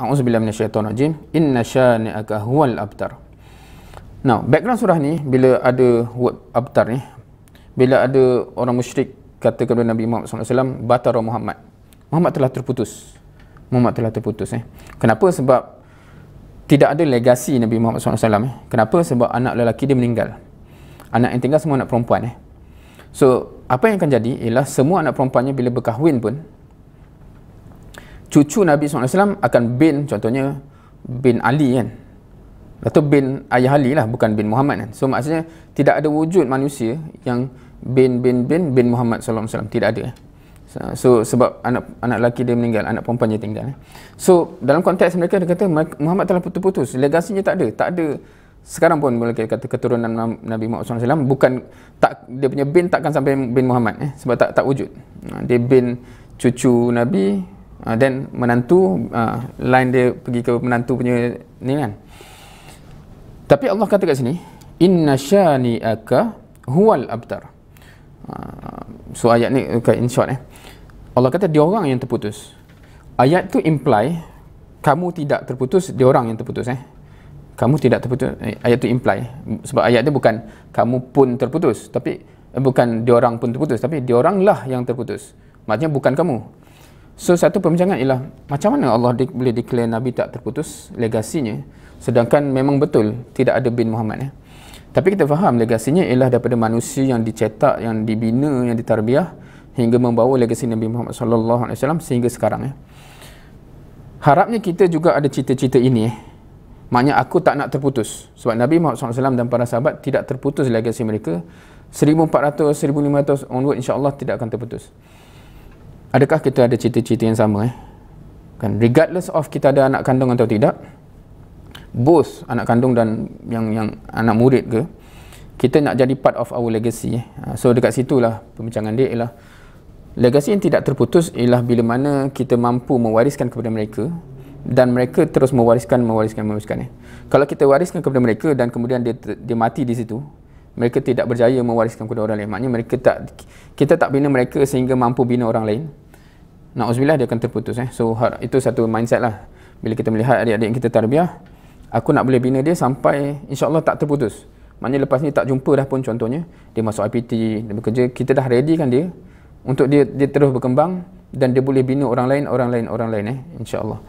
A'udzubillah minasyaitan rajim. Inna syani'aka huwal abtar. Now, background surah ni, bila ada word abtar ni, bila ada orang musyrik kata kepada Nabi Muhammad SAW, Batara Muhammad. Muhammad telah terputus. Muhammad telah terputus. Eh. Kenapa? Sebab tidak ada legasi Nabi Muhammad SAW. Eh. Kenapa? Sebab anak lelaki dia meninggal. Anak yang tinggal semua anak perempuan. Eh. So, apa yang akan jadi ialah semua anak perempuannya bila berkahwin pun, cucu Nabi SAW akan bin contohnya bin Ali kan atau bin Ayah Ali lah bukan bin Muhammad kan so maksudnya tidak ada wujud manusia yang bin bin bin bin Muhammad SAW tidak ada so sebab anak anak lelaki dia meninggal anak perempuan dia tinggal eh. so dalam konteks mereka dia kata Muhammad telah putus-putus legasinya tak ada tak ada sekarang pun boleh kata keturunan Nabi Muhammad SAW bukan tak dia punya bin takkan sampai bin Muhammad eh, sebab tak tak wujud dia bin cucu Nabi dan ah, uh, menantu uh, line dia pergi ke menantu punya ni kan tapi Allah kata kat sini inna syani'aka huwal abtar uh, so ayat ni okay, in short eh Allah kata dia orang yang terputus ayat tu imply kamu tidak terputus dia orang yang terputus eh kamu tidak terputus eh, ayat tu imply sebab ayat dia bukan kamu pun terputus tapi eh, bukan dia orang pun terputus tapi dia oranglah yang terputus maksudnya bukan kamu So satu pembincangan ialah macam mana Allah di, boleh declare Nabi tak terputus legasinya sedangkan memang betul tidak ada bin Muhammad ya. Tapi kita faham legasinya ialah daripada manusia yang dicetak, yang dibina, yang ditarbiah hingga membawa legasi Nabi Muhammad sallallahu alaihi wasallam sehingga sekarang ya. Harapnya kita juga ada cita-cita ini eh. Maknanya aku tak nak terputus sebab Nabi Muhammad SAW dan para sahabat tidak terputus legasi mereka 1400 1500 onward insya-Allah tidak akan terputus adakah kita ada cita-cita yang sama eh? kan regardless of kita ada anak kandung atau tidak both anak kandung dan yang yang anak murid ke kita nak jadi part of our legacy eh? Ha, so dekat situlah pembincangan dia ialah legacy yang tidak terputus ialah bila mana kita mampu mewariskan kepada mereka dan mereka terus mewariskan mewariskan mewariskan eh? kalau kita wariskan kepada mereka dan kemudian dia dia mati di situ mereka tidak berjaya mewariskan kepada orang lain. Maknanya mereka tak kita tak bina mereka sehingga mampu bina orang lain. Nauzubillah dia akan terputus eh. So itu satu mindset lah. Bila kita melihat adik-adik yang kita tarbiyah, aku nak boleh bina dia sampai insya-Allah tak terputus. Maknanya lepas ni tak jumpa dah pun contohnya dia masuk IPT, dia bekerja, kita dah ready kan dia untuk dia dia terus berkembang dan dia boleh bina orang lain, orang lain, orang lain eh insya-Allah.